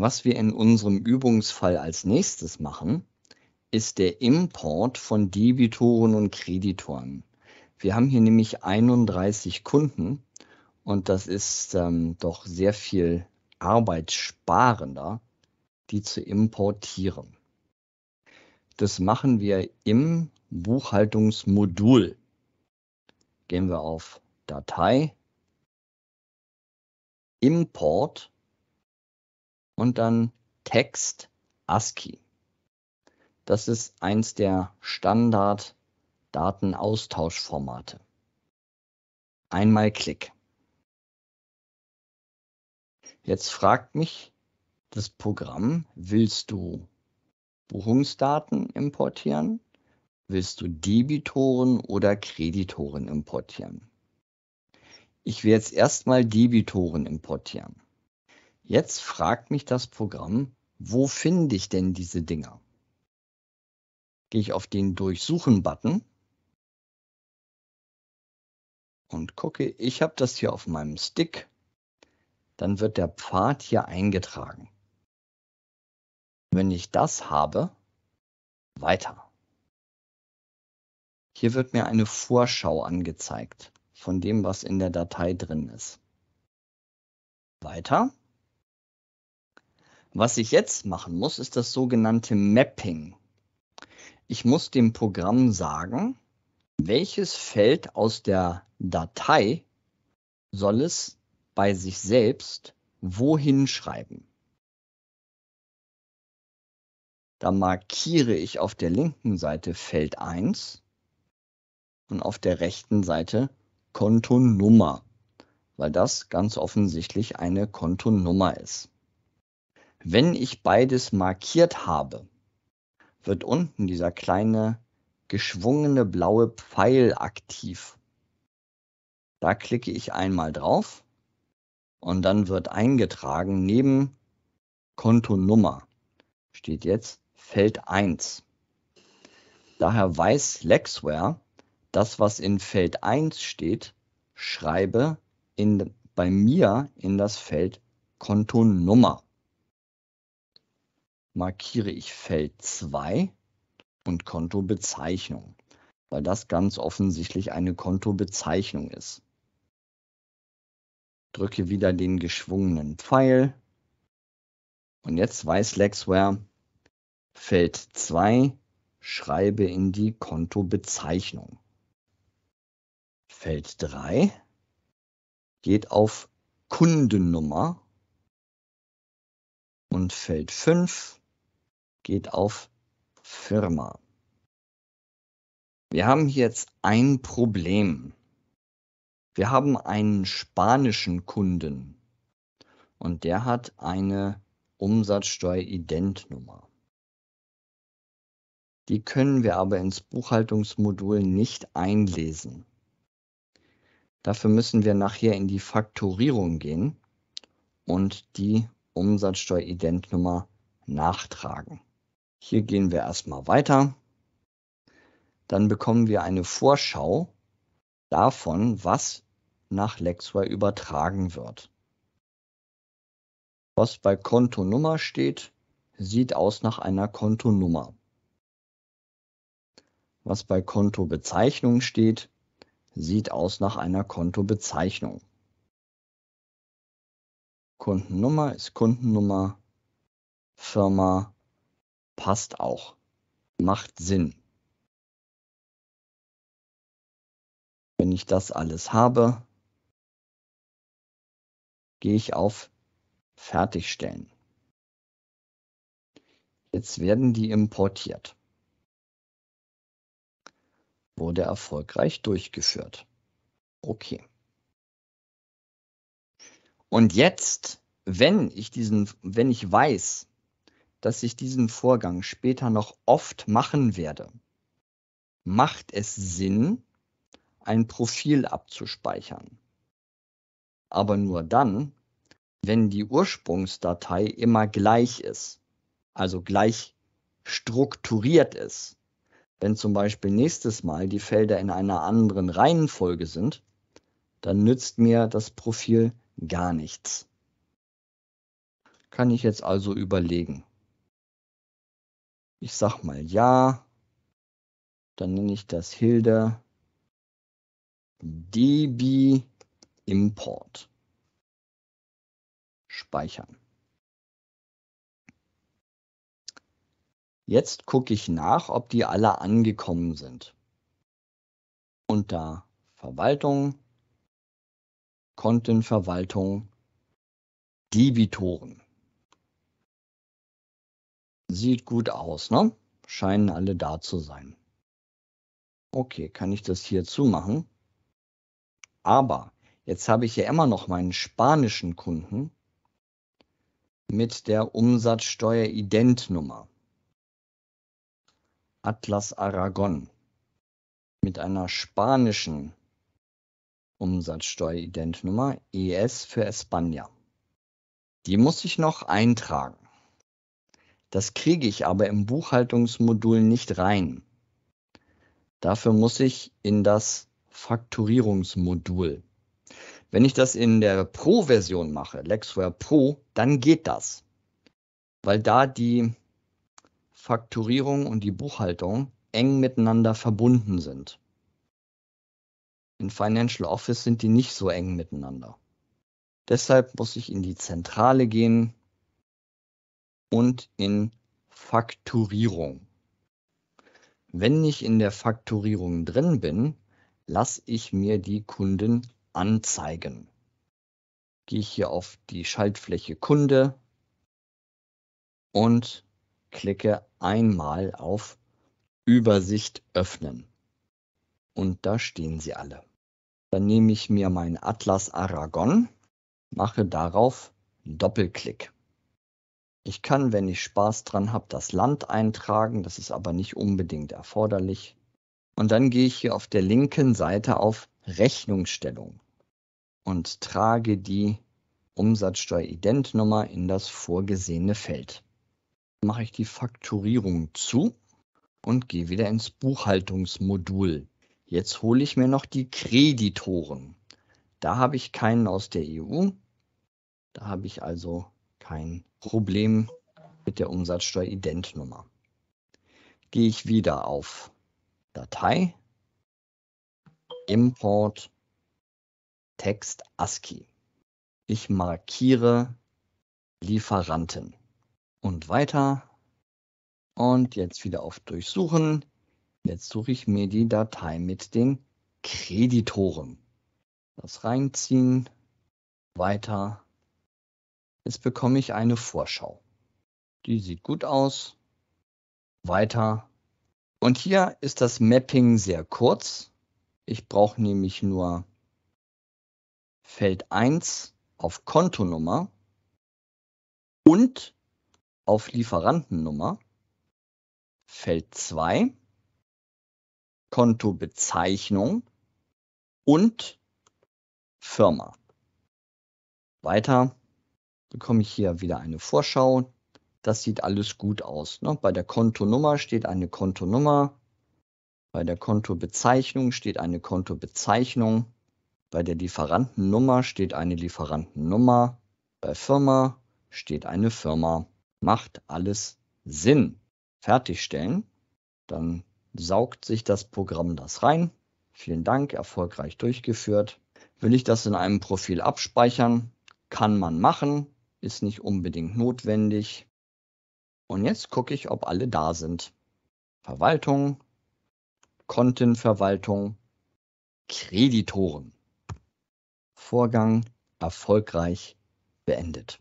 Was wir in unserem Übungsfall als nächstes machen, ist der Import von Debitoren und Kreditoren. Wir haben hier nämlich 31 Kunden und das ist ähm, doch sehr viel arbeitssparender, die zu importieren. Das machen wir im Buchhaltungsmodul. Gehen wir auf Datei, Import und dann Text ASCII. Das ist eins der Standard-Datenaustauschformate. Einmal Klick. Jetzt fragt mich das Programm, willst du Buchungsdaten importieren? Willst du Debitoren oder Kreditoren importieren? Ich will jetzt erstmal Debitoren importieren. Jetzt fragt mich das Programm, wo finde ich denn diese Dinger? Gehe ich auf den Durchsuchen-Button und gucke, ich habe das hier auf meinem Stick. Dann wird der Pfad hier eingetragen. Wenn ich das habe, weiter. Hier wird mir eine Vorschau angezeigt von dem, was in der Datei drin ist. Weiter. Was ich jetzt machen muss, ist das sogenannte Mapping. Ich muss dem Programm sagen, welches Feld aus der Datei soll es bei sich selbst wohin schreiben. Da markiere ich auf der linken Seite Feld 1 und auf der rechten Seite Kontonummer, weil das ganz offensichtlich eine Kontonummer ist. Wenn ich beides markiert habe, wird unten dieser kleine geschwungene blaue Pfeil aktiv. Da klicke ich einmal drauf und dann wird eingetragen neben Kontonummer steht jetzt Feld 1. Daher weiß Lexware, das was in Feld 1 steht, schreibe in, bei mir in das Feld Kontonummer markiere ich Feld 2 und Kontobezeichnung, weil das ganz offensichtlich eine Kontobezeichnung ist. Drücke wieder den geschwungenen Pfeil. Und jetzt weiß Lexware, Feld 2 schreibe in die Kontobezeichnung. Feld 3 geht auf Kundennummer und Feld 5 geht auf Firma. Wir haben jetzt ein Problem. Wir haben einen spanischen Kunden und der hat eine Umsatzsteueridentnummer. Die können wir aber ins Buchhaltungsmodul nicht einlesen. Dafür müssen wir nachher in die Faktorierung gehen und die Umsatzsteueridentnummer nachtragen. Hier gehen wir erstmal weiter. Dann bekommen wir eine Vorschau davon, was nach Lexware übertragen wird. Was bei Kontonummer steht, sieht aus nach einer Kontonummer. Was bei Kontobezeichnung steht, sieht aus nach einer Kontobezeichnung. Kundennummer ist Kundennummer, Firma Passt auch. Macht Sinn. Wenn ich das alles habe, gehe ich auf Fertigstellen. Jetzt werden die importiert. Wurde erfolgreich durchgeführt. Okay. Und jetzt, wenn ich diesen, wenn ich weiß, dass ich diesen Vorgang später noch oft machen werde, macht es Sinn, ein Profil abzuspeichern. Aber nur dann, wenn die Ursprungsdatei immer gleich ist, also gleich strukturiert ist. Wenn zum Beispiel nächstes Mal die Felder in einer anderen Reihenfolge sind, dann nützt mir das Profil gar nichts. Kann ich jetzt also überlegen. Ich sag mal ja. Dann nenne ich das Hilde db import. Speichern. Jetzt gucke ich nach, ob die alle angekommen sind. Unter Verwaltung, Kontenverwaltung, Debitoren. Sieht gut aus, ne? Scheinen alle da zu sein. Okay, kann ich das hier zumachen? Aber jetzt habe ich ja immer noch meinen spanischen Kunden mit der Umsatzsteueridentnummer. Atlas Aragon mit einer spanischen Umsatzsteueridentnummer ES für Espanja. Die muss ich noch eintragen. Das kriege ich aber im Buchhaltungsmodul nicht rein. Dafür muss ich in das Fakturierungsmodul. Wenn ich das in der Pro-Version mache, Lexware Pro, dann geht das, weil da die Fakturierung und die Buchhaltung eng miteinander verbunden sind. In Financial Office sind die nicht so eng miteinander. Deshalb muss ich in die Zentrale gehen, und in Fakturierung. Wenn ich in der Fakturierung drin bin, lasse ich mir die Kunden anzeigen. Gehe ich hier auf die Schaltfläche Kunde und klicke einmal auf Übersicht öffnen. Und da stehen sie alle. Dann nehme ich mir mein Atlas Aragon, mache darauf Doppelklick. Ich kann, wenn ich Spaß dran habe, das Land eintragen. Das ist aber nicht unbedingt erforderlich. Und dann gehe ich hier auf der linken Seite auf Rechnungsstellung und trage die Umsatzsteueridentnummer in das vorgesehene Feld. Mache ich die Fakturierung zu und gehe wieder ins Buchhaltungsmodul. Jetzt hole ich mir noch die Kreditoren. Da habe ich keinen aus der EU. Da habe ich also keinen Problem mit der umsatzsteuer ident Gehe ich wieder auf Datei, Import, Text ASCII. Ich markiere Lieferanten und weiter. Und jetzt wieder auf Durchsuchen. Jetzt suche ich mir die Datei mit den Kreditoren. Das reinziehen, weiter Jetzt bekomme ich eine Vorschau. Die sieht gut aus. Weiter. Und hier ist das Mapping sehr kurz. Ich brauche nämlich nur Feld 1 auf Kontonummer und auf Lieferantennummer, Feld 2, Kontobezeichnung und Firma. Weiter bekomme ich hier wieder eine Vorschau. Das sieht alles gut aus. Ne? Bei der Kontonummer steht eine Kontonummer. Bei der Kontobezeichnung steht eine Kontobezeichnung. Bei der Lieferantennummer steht eine Lieferantennummer. Bei Firma steht eine Firma. Macht alles Sinn. Fertigstellen. Dann saugt sich das Programm das rein. Vielen Dank, erfolgreich durchgeführt. Will ich das in einem Profil abspeichern? Kann man machen ist nicht unbedingt notwendig. Und jetzt gucke ich, ob alle da sind. Verwaltung, Kontenverwaltung, Kreditoren. Vorgang erfolgreich beendet.